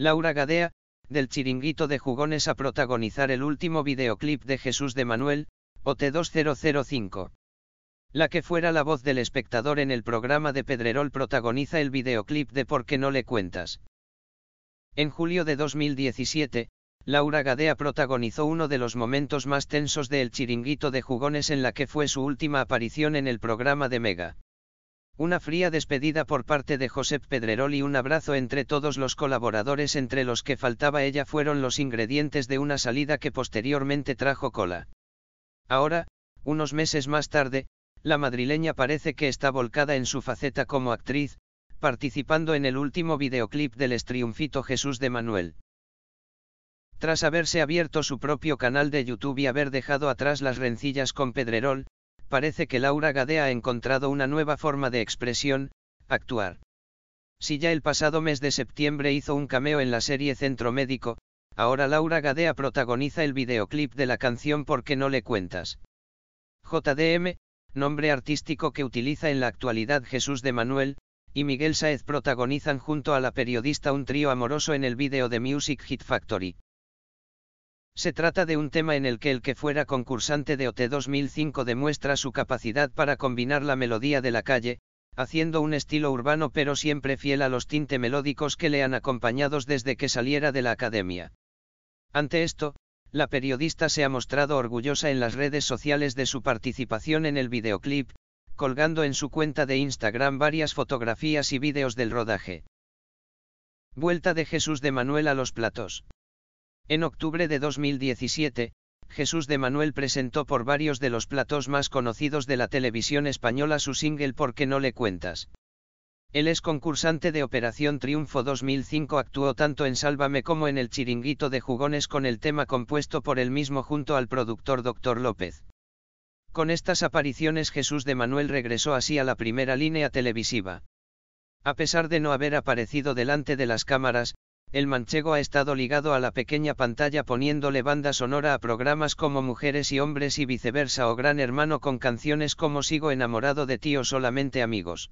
Laura Gadea, del chiringuito de jugones a protagonizar el último videoclip de Jesús de Manuel, OT2005. La que fuera la voz del espectador en el programa de Pedrerol protagoniza el videoclip de Por qué no le cuentas. En julio de 2017, Laura Gadea protagonizó uno de los momentos más tensos de El chiringuito de jugones en la que fue su última aparición en el programa de Mega. Una fría despedida por parte de José Pedrerol y un abrazo entre todos los colaboradores entre los que faltaba ella fueron los ingredientes de una salida que posteriormente trajo cola. Ahora, unos meses más tarde, la madrileña parece que está volcada en su faceta como actriz, participando en el último videoclip del estriunfito Jesús de Manuel. Tras haberse abierto su propio canal de YouTube y haber dejado atrás las rencillas con Pedrerol, parece que Laura Gadea ha encontrado una nueva forma de expresión, actuar. Si ya el pasado mes de septiembre hizo un cameo en la serie Centro Médico, ahora Laura Gadea protagoniza el videoclip de la canción ¿Por qué no le cuentas. JDM, nombre artístico que utiliza en la actualidad Jesús de Manuel, y Miguel Saez protagonizan junto a la periodista un trío amoroso en el vídeo de Music Hit Factory. Se trata de un tema en el que el que fuera concursante de OT 2005 demuestra su capacidad para combinar la melodía de la calle, haciendo un estilo urbano pero siempre fiel a los tinte melódicos que le han acompañado desde que saliera de la academia. Ante esto, la periodista se ha mostrado orgullosa en las redes sociales de su participación en el videoclip, colgando en su cuenta de Instagram varias fotografías y vídeos del rodaje. Vuelta de Jesús de Manuel a los platos. En octubre de 2017, Jesús de Manuel presentó por varios de los platos más conocidos de la televisión española su single ¿Por qué no le cuentas? Él es concursante de Operación Triunfo 2005, actuó tanto en Sálvame como en El Chiringuito de Jugones con el tema compuesto por él mismo junto al productor Dr. López. Con estas apariciones Jesús de Manuel regresó así a la primera línea televisiva. A pesar de no haber aparecido delante de las cámaras, el manchego ha estado ligado a la pequeña pantalla poniéndole banda sonora a programas como Mujeres y Hombres y viceversa o Gran Hermano con canciones como Sigo enamorado de ti o Solamente Amigos.